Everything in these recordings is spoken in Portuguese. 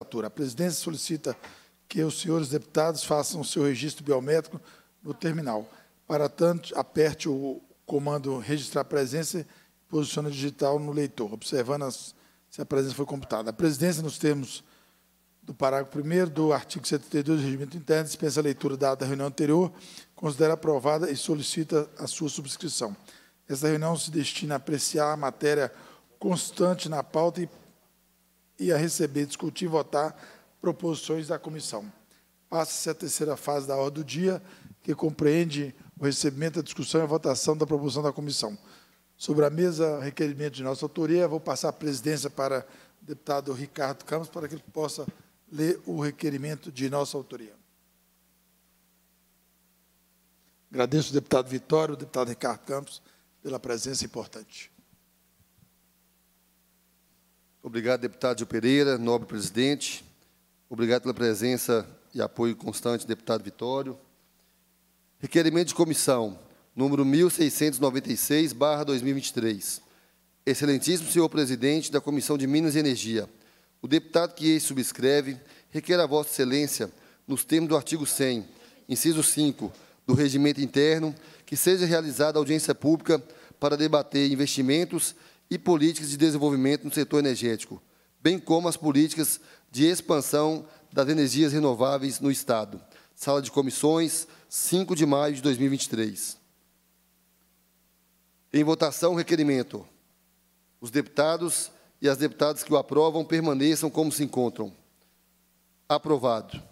A presidência solicita que os senhores deputados façam o seu registro biométrico no terminal. Para tanto, aperte o comando registrar presença e posicione digital no leitor, observando as, se a presença foi computada. A presidência, nos termos do parágrafo 1 do artigo 72 do Regimento Interno, dispensa a leitura da da reunião anterior, considera aprovada e solicita a sua subscrição. Esta reunião se destina a apreciar a matéria constante na pauta e e a receber, discutir e votar proposições da comissão. Passa-se a terceira fase da ordem do dia, que compreende o recebimento, a discussão e a votação da proposição da comissão. Sobre a mesa, requerimento de nossa autoria, vou passar a presidência para o deputado Ricardo Campos, para que ele possa ler o requerimento de nossa autoria. Agradeço o deputado Vitório, o deputado Ricardo Campos, pela presença importante. Obrigado, deputado Gil Pereira, nobre presidente. Obrigado pela presença e apoio constante, deputado Vitório. Requerimento de comissão, número 1696, barra 2023. Excelentíssimo senhor presidente da Comissão de Minas e Energia, o deputado que este subscreve requer a vossa excelência, nos termos do artigo 100, inciso 5, do regimento interno, que seja realizada audiência pública para debater investimentos e políticas de desenvolvimento no setor energético, bem como as políticas de expansão das energias renováveis no Estado. Sala de comissões, 5 de maio de 2023. Em votação, requerimento. Os deputados e as deputadas que o aprovam permaneçam como se encontram. Aprovado.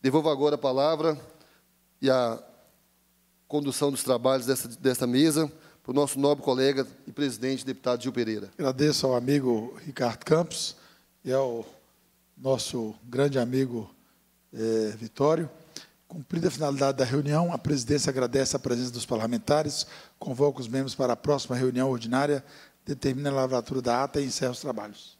Devolvo agora a palavra e a condução dos trabalhos desta, desta mesa para o nosso nobre colega e presidente, deputado Gil Pereira. Agradeço ao amigo Ricardo Campos e ao nosso grande amigo eh, Vitório. Cumprida a finalidade da reunião, a presidência agradece a presença dos parlamentares, convoca os membros para a próxima reunião ordinária, determina a lavratura da ata e encerra os trabalhos.